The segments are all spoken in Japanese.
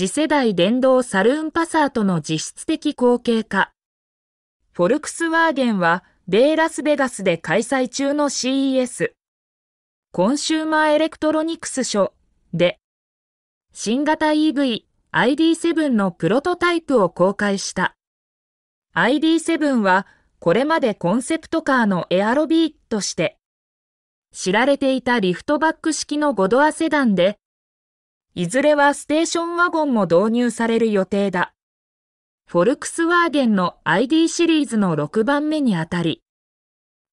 次世代電動サルーンパサートの実質的後継化。フォルクスワーゲンは、イラスベガスで開催中の CES、コンシューマーエレクトロニクス書で、新型 EV ID7 のプロトタイプを公開した。ID7 は、これまでコンセプトカーのエアロビーとして、知られていたリフトバック式の5ドアセダンで、いずれはステーションワゴンも導入される予定だ。フォルクスワーゲンの ID シリーズの6番目にあたり、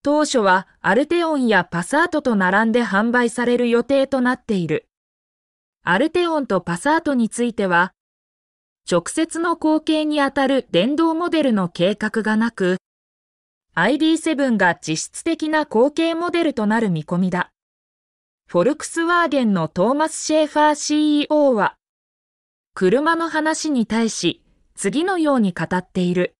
当初はアルテオンやパサートと並んで販売される予定となっている。アルテオンとパサートについては、直接の後継にあたる電動モデルの計画がなく、ID7 が実質的な後継モデルとなる見込みだ。フォルクスワーゲンのトーマス・シェーファー CEO は、車の話に対し、次のように語っている。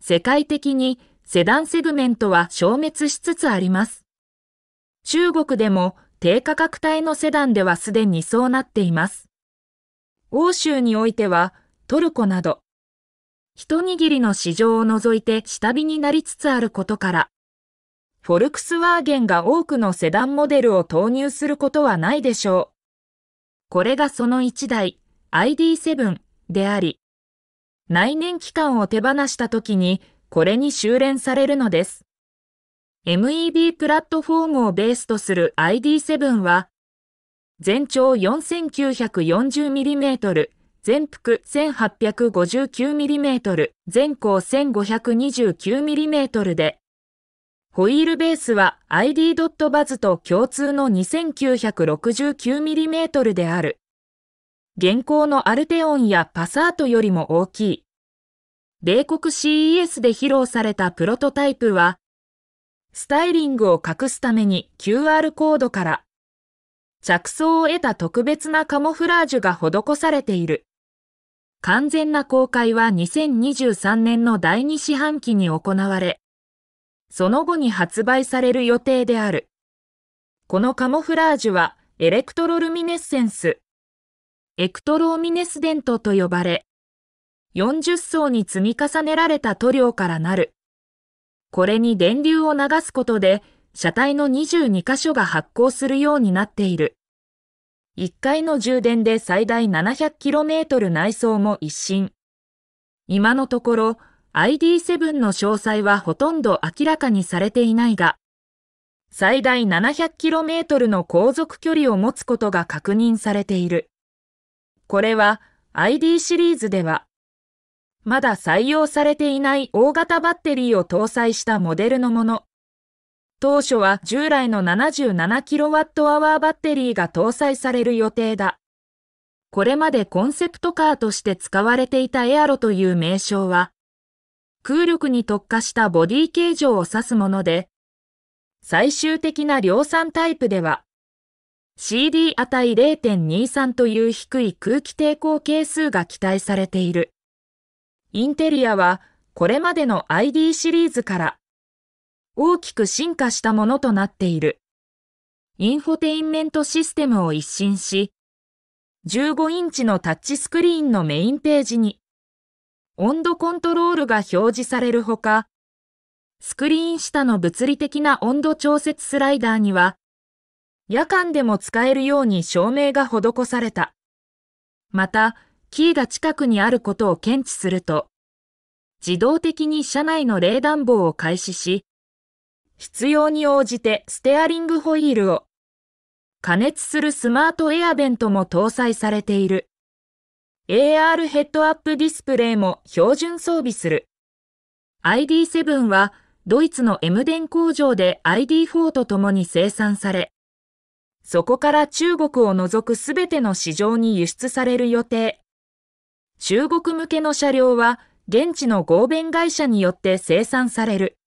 世界的にセダンセグメントは消滅しつつあります。中国でも低価格帯のセダンではすでにそうなっています。欧州においてはトルコなど、一握りの市場を除いて下火になりつつあることから、フォルクスワーゲンが多くのセダンモデルを投入することはないでしょう。これがその1台、ID7 であり、内燃機関を手放した時にこれに修練されるのです。MEB プラットフォームをベースとする ID7 は、全長 4940mm、全幅 1859mm、全高 1529mm で、ホイールベースは ID.Buzz と共通の 2969mm である。現行のアルテオンやパサートよりも大きい。米国 CES で披露されたプロトタイプは、スタイリングを隠すために QR コードから着想を得た特別なカモフラージュが施されている。完全な公開は2023年の第2四半期に行われ、その後に発売される予定である。このカモフラージュはエレクトロルミネッセンス、エクトローミネスデントと呼ばれ、40層に積み重ねられた塗料からなる。これに電流を流すことで、車体の22箇所が発光するようになっている。1回の充電で最大 700km 内装も一新。今のところ、ID7 の詳細はほとんど明らかにされていないが、最大 700km の航続距離を持つことが確認されている。これは ID シリーズでは、まだ採用されていない大型バッテリーを搭載したモデルのもの。当初は従来の 77kWh バッテリーが搭載される予定だ。これまでコンセプトカーとして使われていたエアロという名称は、空力に特化したボディ形状を指すもので、最終的な量産タイプでは、CD 値0.23という低い空気抵抗係数が期待されている。インテリアはこれまでの ID シリーズから大きく進化したものとなっている。インフォテインメントシステムを一新し、15インチのタッチスクリーンのメインページに温度コントロールが表示されるほか、スクリーン下の物理的な温度調節スライダーには、夜間でも使えるように照明が施された。また、キーが近くにあることを検知すると、自動的に車内の冷暖房を開始し、必要に応じてステアリングホイールを、加熱するスマートエアベントも搭載されている。AR ヘッドアップディスプレイも標準装備する。ID7 はドイツの M 電工場で ID4 と共に生産され、そこから中国を除くすべての市場に輸出される予定。中国向けの車両は現地の合弁会社によって生産される。